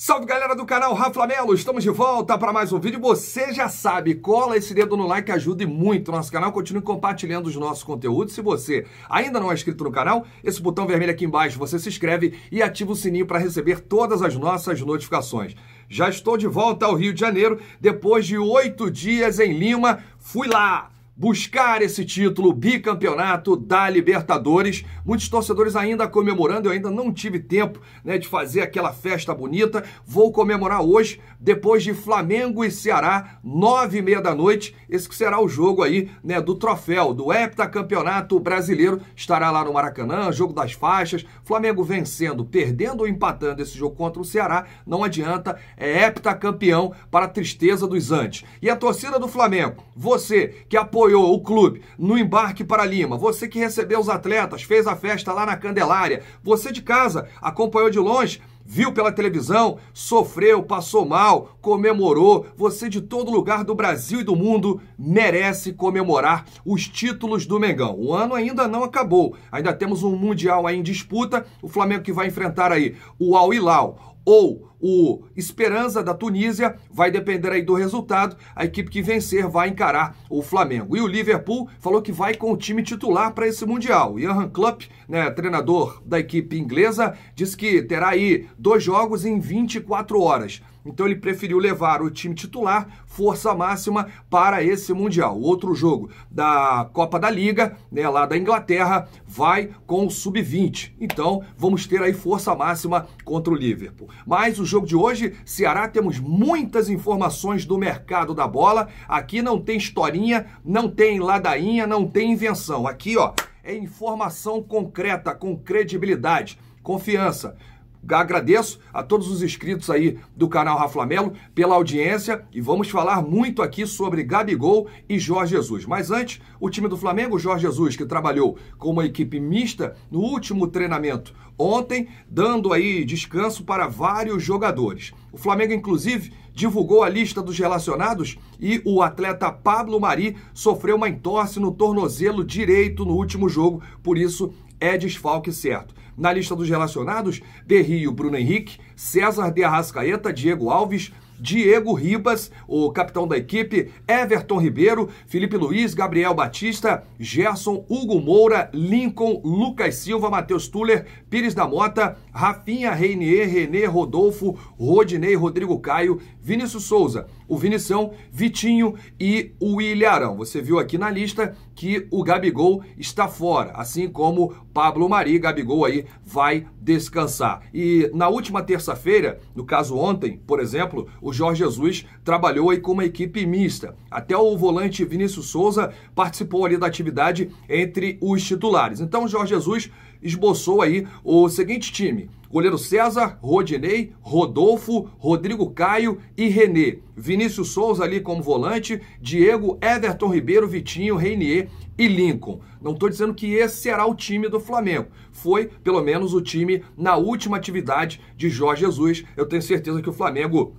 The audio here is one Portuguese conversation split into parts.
Salve galera do canal Rafa Melo, estamos de volta para mais um vídeo. Você já sabe, cola esse dedo no like, ajude muito nosso canal. Continue compartilhando os nossos conteúdos. Se você ainda não é inscrito no canal, esse botão vermelho aqui embaixo você se inscreve e ativa o sininho para receber todas as nossas notificações. Já estou de volta ao Rio de Janeiro depois de oito dias em Lima. Fui lá! buscar esse título bicampeonato da Libertadores. Muitos torcedores ainda comemorando, eu ainda não tive tempo né, de fazer aquela festa bonita. Vou comemorar hoje, depois de Flamengo e Ceará, nove e meia da noite. Esse que será o jogo aí né, do troféu, do heptacampeonato brasileiro. Estará lá no Maracanã, jogo das faixas. Flamengo vencendo, perdendo ou empatando esse jogo contra o Ceará, não adianta, é heptacampeão para a tristeza dos antes. E a torcida do Flamengo, você que apoiou apoiou o clube no embarque para Lima, você que recebeu os atletas, fez a festa lá na Candelária, você de casa acompanhou de longe viu pela televisão, sofreu, passou mal, comemorou. Você de todo lugar do Brasil e do mundo merece comemorar os títulos do Mengão. O ano ainda não acabou. Ainda temos um mundial aí em disputa. O Flamengo que vai enfrentar aí o Al Hilal ou o Esperança da Tunísia vai depender aí do resultado. A equipe que vencer vai encarar o Flamengo. E o Liverpool falou que vai com o time titular para esse Mundial. Johan Klopp, né, treinador da equipe inglesa, diz que terá aí dois jogos em 24 horas. Então ele preferiu levar o time titular, força máxima, para esse Mundial. O outro jogo da Copa da Liga, né, lá da Inglaterra, vai com o Sub-20. Então vamos ter aí força máxima contra o Liverpool. Mas o jogo de hoje, Ceará, temos muitas informações do mercado da bola. Aqui não tem historinha, não tem ladainha, não tem invenção. Aqui, ó, é informação concreta, com credibilidade, confiança. Agradeço a todos os inscritos aí do canal Raflamelo pela audiência e vamos falar muito aqui sobre Gabigol e Jorge Jesus. Mas antes, o time do Flamengo, Jorge Jesus, que trabalhou com uma equipe mista no último treinamento ontem, dando aí descanso para vários jogadores. O Flamengo, inclusive, divulgou a lista dos relacionados e o atleta Pablo Mari sofreu uma entorse no tornozelo direito no último jogo, por isso é desfalque certo. Na lista dos relacionados, De Rio, Bruno Henrique, César de Arrascaeta, Diego Alves, Diego Ribas, o capitão da equipe, Everton Ribeiro, Felipe Luiz, Gabriel Batista, Gerson, Hugo Moura, Lincoln, Lucas Silva, Matheus Tuller, Pires da Mota, Rafinha Reinier, Renê Rodolfo, Rodinei, Rodrigo Caio, Vinícius Souza, o Vinição, Vitinho e o Ilharão. Você viu aqui na lista que o Gabigol está fora, assim como Pablo Mari, Gabigol aí vai descansar. E na última terça-feira, no caso ontem, por exemplo, o Jorge Jesus trabalhou aí com uma equipe mista. Até o volante Vinícius Souza participou ali da atividade entre os titulares. Então, o Jorge Jesus esboçou aí o seguinte time: Goleiro César, Rodinei, Rodolfo, Rodrigo Caio e Renê. Vinícius Souza ali como volante, Diego, Everton Ribeiro, Vitinho, Reinier e Lincoln. Não estou dizendo que esse será o time do Flamengo. Foi, pelo menos, o time na última atividade de Jorge Jesus. Eu tenho certeza que o Flamengo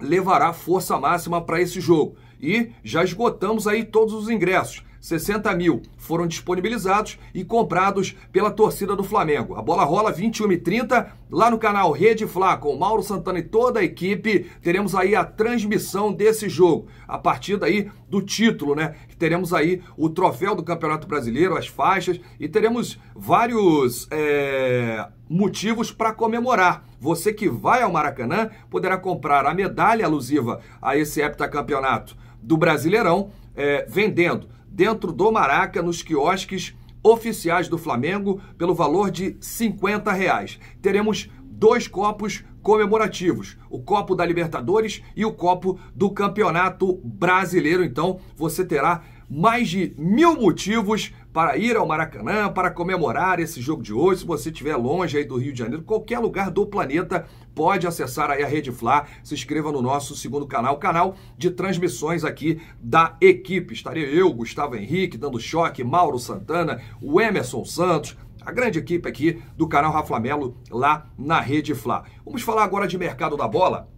levará força máxima para esse jogo. E já esgotamos aí todos os ingressos. 60 mil foram disponibilizados e comprados pela torcida do Flamengo. A bola rola 21h30 lá no canal Rede Flá com Mauro Santana e toda a equipe. Teremos aí a transmissão desse jogo, a partir daí do título, né? Teremos aí o troféu do Campeonato Brasileiro, as faixas e teremos vários é, motivos para comemorar. Você que vai ao Maracanã poderá comprar a medalha alusiva a esse heptacampeonato do Brasileirão, é, vendendo dentro do Maraca, nos quiosques oficiais do Flamengo, pelo valor de 50 reais. Teremos dois copos comemorativos, o copo da Libertadores e o copo do Campeonato Brasileiro. Então, você terá mais de mil motivos para ir ao Maracanã, para comemorar esse jogo de hoje. Se você estiver longe aí do Rio de Janeiro, qualquer lugar do planeta, pode acessar aí a Rede Fla, se inscreva no nosso segundo canal, canal de transmissões aqui da equipe. Estarei eu, Gustavo Henrique, dando choque, Mauro Santana, o Emerson Santos, a grande equipe aqui do canal Raflamelo lá na Rede Fla. Vamos falar agora de mercado da bola.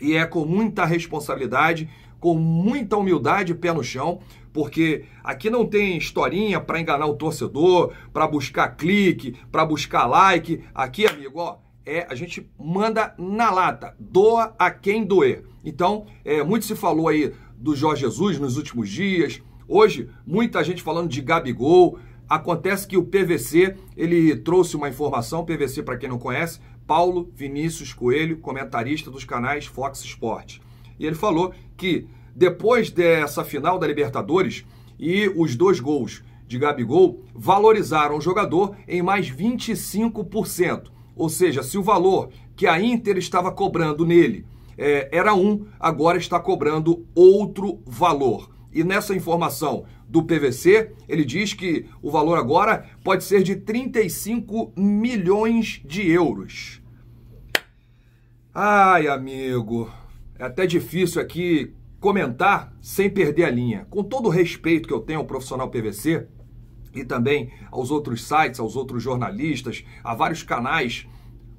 E é com muita responsabilidade com muita humildade e pé no chão, porque aqui não tem historinha para enganar o torcedor, para buscar clique, para buscar like. Aqui, amigo, ó, é a gente manda na lata, doa a quem doer. Então, é, muito se falou aí do Jorge Jesus nos últimos dias. Hoje, muita gente falando de Gabigol. Acontece que o PVC, ele trouxe uma informação, PVC para quem não conhece, Paulo Vinícius Coelho, comentarista dos canais Fox Sports. E ele falou que depois dessa final da Libertadores e os dois gols de Gabigol valorizaram o jogador em mais 25%. Ou seja, se o valor que a Inter estava cobrando nele é, era um, agora está cobrando outro valor. E nessa informação do PVC, ele diz que o valor agora pode ser de 35 milhões de euros. Ai, amigo, é até difícil aqui comentar sem perder a linha. Com todo o respeito que eu tenho ao profissional PVC e também aos outros sites, aos outros jornalistas, a vários canais,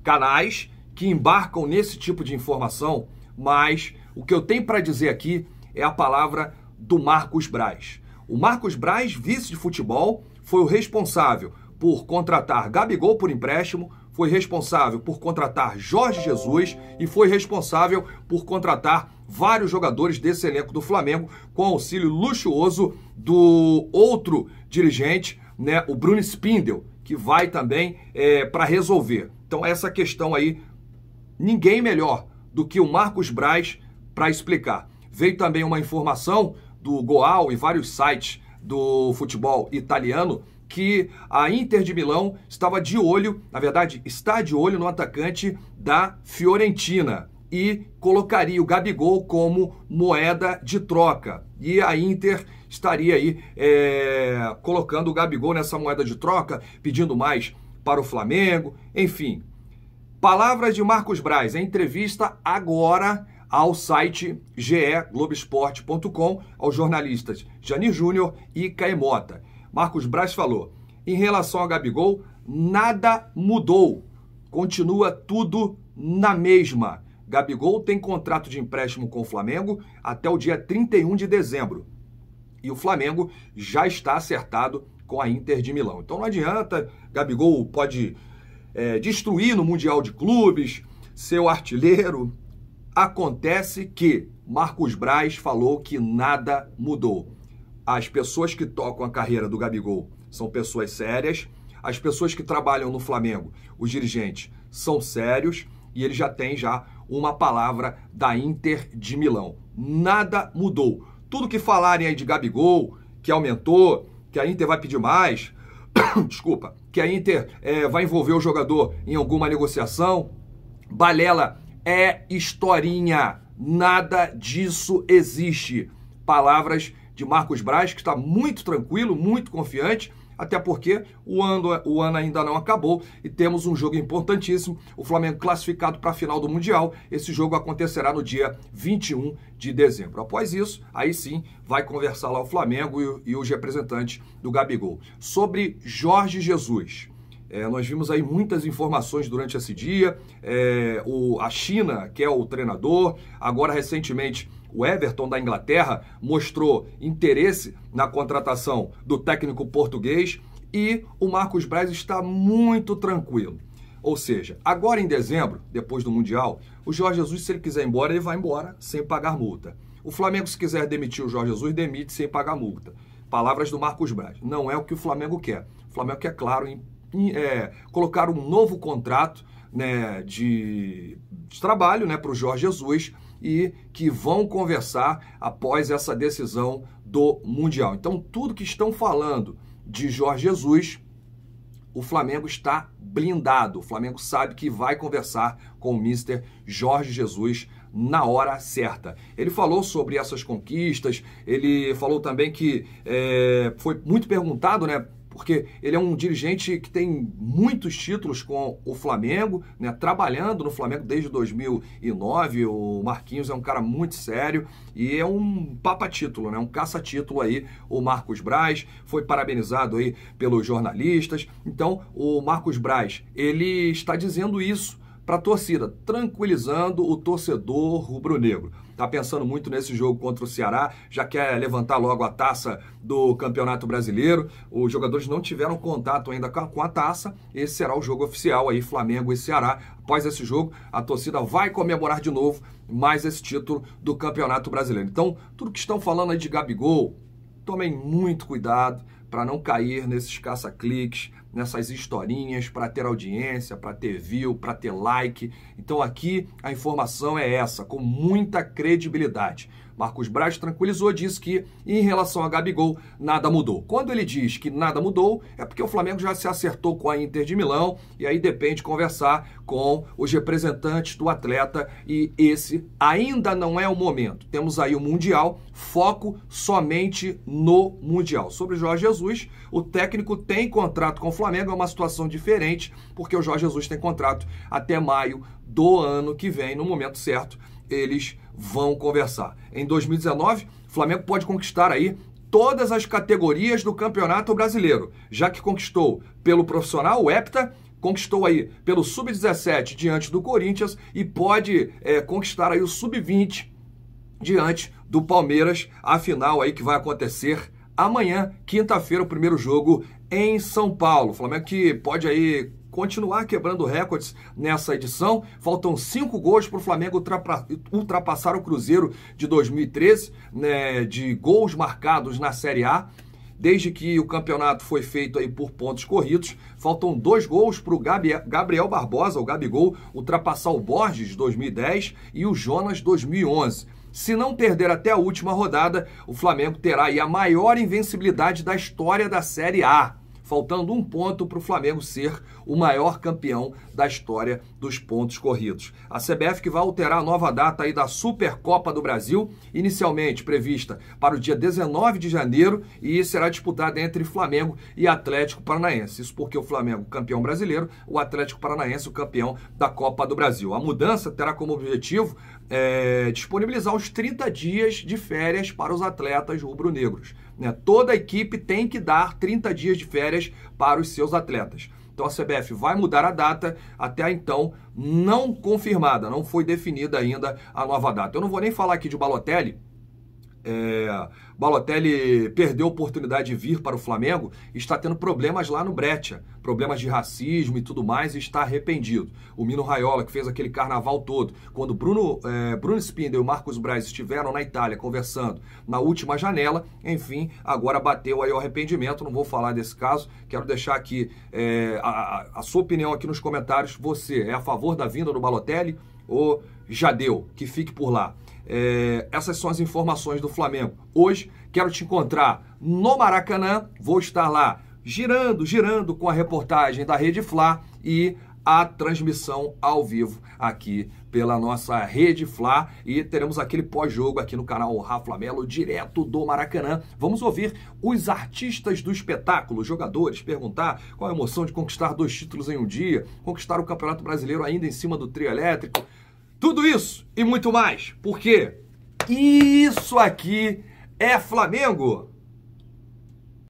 canais que embarcam nesse tipo de informação, mas o que eu tenho para dizer aqui é a palavra do Marcos Braz. O Marcos Braz, vice de futebol, foi o responsável por contratar Gabigol por empréstimo, foi responsável por contratar Jorge Jesus e foi responsável por contratar vários jogadores desse elenco do Flamengo com auxílio luxuoso do outro dirigente, né, o Bruno Spindel, que vai também é, para resolver. Então essa questão aí, ninguém melhor do que o Marcos Braz para explicar. Veio também uma informação do Goal e vários sites do futebol italiano que a Inter de Milão estava de olho, na verdade, está de olho no atacante da Fiorentina e colocaria o Gabigol como moeda de troca. E a Inter estaria aí é, colocando o Gabigol nessa moeda de troca, pedindo mais para o Flamengo, enfim. Palavras de Marcos Braz, a entrevista agora ao site geglobesporte.com, aos jornalistas Jani Júnior e Caemota. Marcos Braz falou: em relação ao Gabigol, nada mudou. Continua tudo na mesma. Gabigol tem contrato de empréstimo com o Flamengo até o dia 31 de dezembro. E o Flamengo já está acertado com a Inter de Milão. Então não adianta, Gabigol pode é, destruir no Mundial de Clubes, seu artilheiro. Acontece que Marcos Braz falou que nada mudou as pessoas que tocam a carreira do Gabigol são pessoas sérias, as pessoas que trabalham no Flamengo, os dirigentes, são sérios e ele já tem já uma palavra da Inter de Milão. Nada mudou. Tudo que falarem aí de Gabigol, que aumentou, que a Inter vai pedir mais, desculpa, que a Inter é, vai envolver o jogador em alguma negociação, balela é historinha. Nada disso existe. Palavras de Marcos Braz, que está muito tranquilo, muito confiante, até porque o ano, o ano ainda não acabou e temos um jogo importantíssimo, o Flamengo classificado para a final do Mundial. Esse jogo acontecerá no dia 21 de dezembro. Após isso, aí sim vai conversar lá o Flamengo e, e os representantes do Gabigol. Sobre Jorge Jesus. É, nós vimos aí muitas informações durante esse dia. É, o, a China, que é o treinador, agora recentemente o Everton da Inglaterra mostrou interesse na contratação do técnico português e o Marcos Braz está muito tranquilo. Ou seja, agora em dezembro, depois do Mundial, o Jorge Jesus, se ele quiser ir embora, ele vai embora sem pagar multa. O Flamengo, se quiser demitir o Jorge Jesus, demite sem pagar multa. Palavras do Marcos Braz. Não é o que o Flamengo quer. O Flamengo quer, claro, em, em, é, colocar um novo contrato né, de, de trabalho né, para o Jorge Jesus e que vão conversar após essa decisão do Mundial. Então, tudo que estão falando de Jorge Jesus, o Flamengo está blindado. O Flamengo sabe que vai conversar com o Mister Jorge Jesus na hora certa. Ele falou sobre essas conquistas, ele falou também que é, foi muito perguntado, né? porque ele é um dirigente que tem muitos títulos com o Flamengo, né, trabalhando no Flamengo desde 2009. O Marquinhos é um cara muito sério e é um papa-título, né, um caça-título aí. O Marcos Braz foi parabenizado aí pelos jornalistas. Então, o Marcos Braz, ele está dizendo isso para a torcida, tranquilizando o torcedor rubro-negro. Tá pensando muito nesse jogo contra o Ceará, já quer levantar logo a taça do Campeonato Brasileiro. Os jogadores não tiveram contato ainda com a taça. Esse será o jogo oficial aí, Flamengo e Ceará. Após esse jogo, a torcida vai comemorar de novo mais esse título do Campeonato Brasileiro. Então, tudo que estão falando aí de Gabigol, tomem muito cuidado para não cair nesses caça-cliques, nessas historinhas, para ter audiência, para ter view, para ter like. Então aqui a informação é essa, com muita credibilidade. Marcos Braz tranquilizou, disse que em relação a Gabigol nada mudou. Quando ele diz que nada mudou, é porque o Flamengo já se acertou com a Inter de Milão e aí depende conversar com os representantes do atleta e esse ainda não é o momento. Temos aí o Mundial, foco somente no Mundial. Sobre o Jorge Jesus, o técnico tem contrato com o Flamengo, é uma situação diferente, porque o Jorge Jesus tem contrato até maio do ano que vem, no momento certo eles vão conversar. Em 2019, o Flamengo pode conquistar aí todas as categorias do Campeonato Brasileiro, já que conquistou pelo profissional o Hepta, conquistou aí pelo Sub-17 diante do Corinthians e pode é, conquistar aí o Sub-20 diante do Palmeiras, a final aí que vai acontecer amanhã, quinta-feira, o primeiro jogo em São Paulo. O Flamengo que pode aí continuar quebrando recordes nessa edição. Faltam cinco gols para o Flamengo ultrapassar o Cruzeiro de 2013, né, de gols marcados na Série A. Desde que o campeonato foi feito aí por pontos corridos, faltam dois gols para o Gabriel Barbosa, o Gabigol, ultrapassar o Borges 2010 e o Jonas 2011. Se não perder até a última rodada, o Flamengo terá a maior invencibilidade da história da Série A faltando um ponto para o Flamengo ser o maior campeão da história dos pontos corridos. A CBF que vai alterar a nova data aí da Supercopa do Brasil, inicialmente prevista para o dia 19 de janeiro e será disputada entre Flamengo e Atlético Paranaense. Isso porque o Flamengo campeão brasileiro, o Atlético Paranaense o campeão da Copa do Brasil. A mudança terá como objetivo é, disponibilizar os 30 dias de férias para os atletas rubro-negros. Né? Toda a equipe tem que dar 30 dias de férias para os seus atletas. Então a CBF vai mudar a data, até então não confirmada, não foi definida ainda a nova data. Eu não vou nem falar aqui de Balotelli, é, Balotelli perdeu a oportunidade de vir para o Flamengo, está tendo problemas lá no Brecha, problemas de racismo e tudo mais, e está arrependido. O Mino Raiola, que fez aquele carnaval todo, quando Bruno, é, Bruno Spindel e Marcos Braz estiveram na Itália conversando na última janela, enfim, agora bateu aí o arrependimento, não vou falar desse caso, quero deixar aqui é, a, a sua opinião aqui nos comentários, você é a favor da vinda do Balotelli ou já deu, que fique por lá? É, essas são as informações do Flamengo. Hoje quero te encontrar no Maracanã, vou estar lá girando, girando com a reportagem da Rede Fla e a transmissão ao vivo aqui pela nossa Rede Fla e teremos aquele pós-jogo aqui no canal Rafa Melo, direto do Maracanã. Vamos ouvir os artistas do espetáculo, jogadores, perguntar qual a emoção de conquistar dois títulos em um dia, conquistar o Campeonato Brasileiro ainda em cima do trio elétrico, tudo isso e muito mais, porque isso aqui é Flamengo!